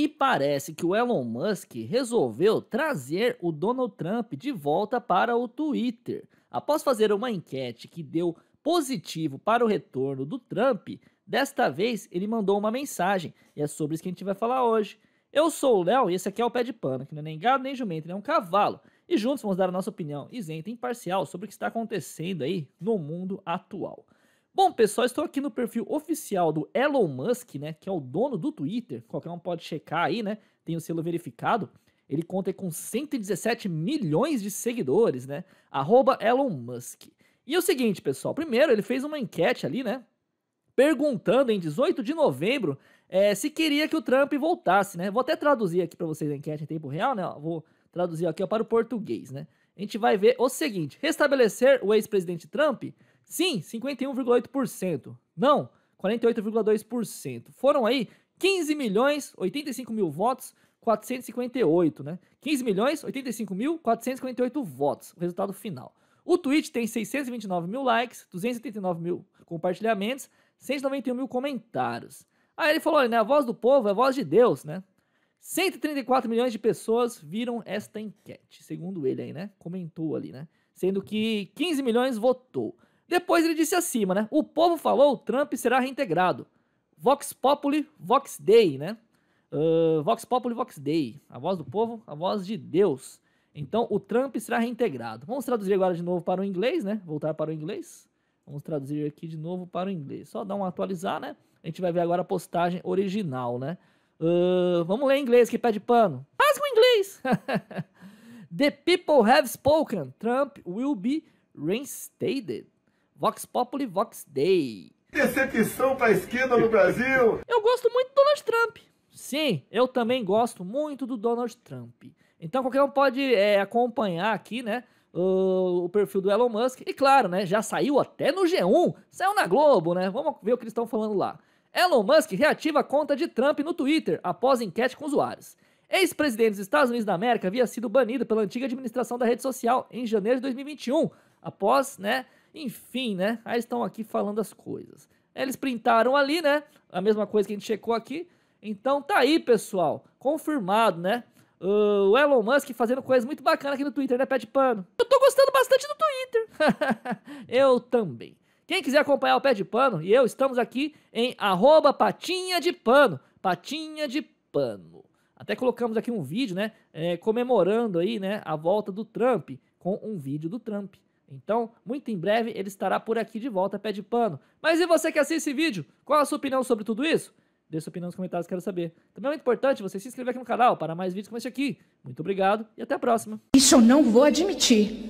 E parece que o Elon Musk resolveu trazer o Donald Trump de volta para o Twitter. Após fazer uma enquete que deu positivo para o retorno do Trump, desta vez ele mandou uma mensagem e é sobre isso que a gente vai falar hoje. Eu sou o Léo e esse aqui é o Pé de Pano, que não é nem gado nem jumento, ele é um cavalo. E juntos vamos dar a nossa opinião isenta e imparcial sobre o que está acontecendo aí no mundo atual. Bom, pessoal, estou aqui no perfil oficial do Elon Musk, né, que é o dono do Twitter. Qualquer um pode checar aí, né? Tem o selo verificado. Ele conta com 117 milhões de seguidores, né? Arroba Elon Musk. E é o seguinte, pessoal. Primeiro, ele fez uma enquete ali, né? Perguntando em 18 de novembro é, se queria que o Trump voltasse, né? Vou até traduzir aqui para vocês a enquete em tempo real, né? Vou traduzir aqui ó, para o português, né? A gente vai ver o seguinte: restabelecer o ex-presidente Trump Sim, 51,8%. Não, 48,2%. Foram aí 15 milhões 85 mil votos, 458, né? 15 milhões 85 mil 458 votos, o resultado final. O tweet tem 629 mil likes, 289 mil compartilhamentos, 191 mil comentários. Aí ele falou, olha, né, a voz do povo é a voz de Deus, né? 134 milhões de pessoas viram esta enquete, segundo ele aí, né? Comentou ali, né? Sendo que 15 milhões votou. Depois ele disse acima, né? O povo falou, Trump será reintegrado. Vox Populi, Vox Dei, né? Uh, Vox Populi, Vox Dei. A voz do povo, a voz de Deus. Então, o Trump será reintegrado. Vamos traduzir agora de novo para o inglês, né? Voltar para o inglês. Vamos traduzir aqui de novo para o inglês. Só dar um atualizar, né? A gente vai ver agora a postagem original, né? Uh, vamos ler em inglês que pede pano. Faz com inglês! The people have spoken. Trump will be reinstated. Vox Populi, Vox Day. Decepção pra esquerda no Brasil! Eu gosto muito do Donald Trump. Sim, eu também gosto muito do Donald Trump. Então qualquer um pode é, acompanhar aqui, né? O, o, perfil do Elon Musk. E claro, né? Já saiu até no G1, saiu na Globo, né? Vamos ver o que eles estão falando lá. Elon Musk reativa a conta de Trump no Twitter após enquete com usuários. Ex-presidente dos Estados Unidos da América havia sido banido pela antiga administração da rede social em janeiro de 2021, após, né? Enfim, né? Aí estão aqui falando as coisas. Eles printaram ali, né? A mesma coisa que a gente checou aqui. Então tá aí, pessoal. Confirmado, né? O Elon Musk fazendo coisas muito bacanas aqui no Twitter, né, Pé de Pano? Eu tô gostando bastante do Twitter. eu também. Quem quiser acompanhar o Pé de Pano e eu, estamos aqui em arroba patinha de pano. Patinha de pano. Até colocamos aqui um vídeo, né, é, comemorando aí, né, a volta do Trump, com um vídeo do Trump. Então, muito em breve ele estará por aqui de volta, pé de pano. Mas e você que assiste esse vídeo? Qual a sua opinião sobre tudo isso? Deixe sua opinião nos comentários, quero saber. Também é muito importante você se inscrever aqui no canal para mais vídeos como esse aqui. Muito obrigado e até a próxima. Isso eu não vou admitir.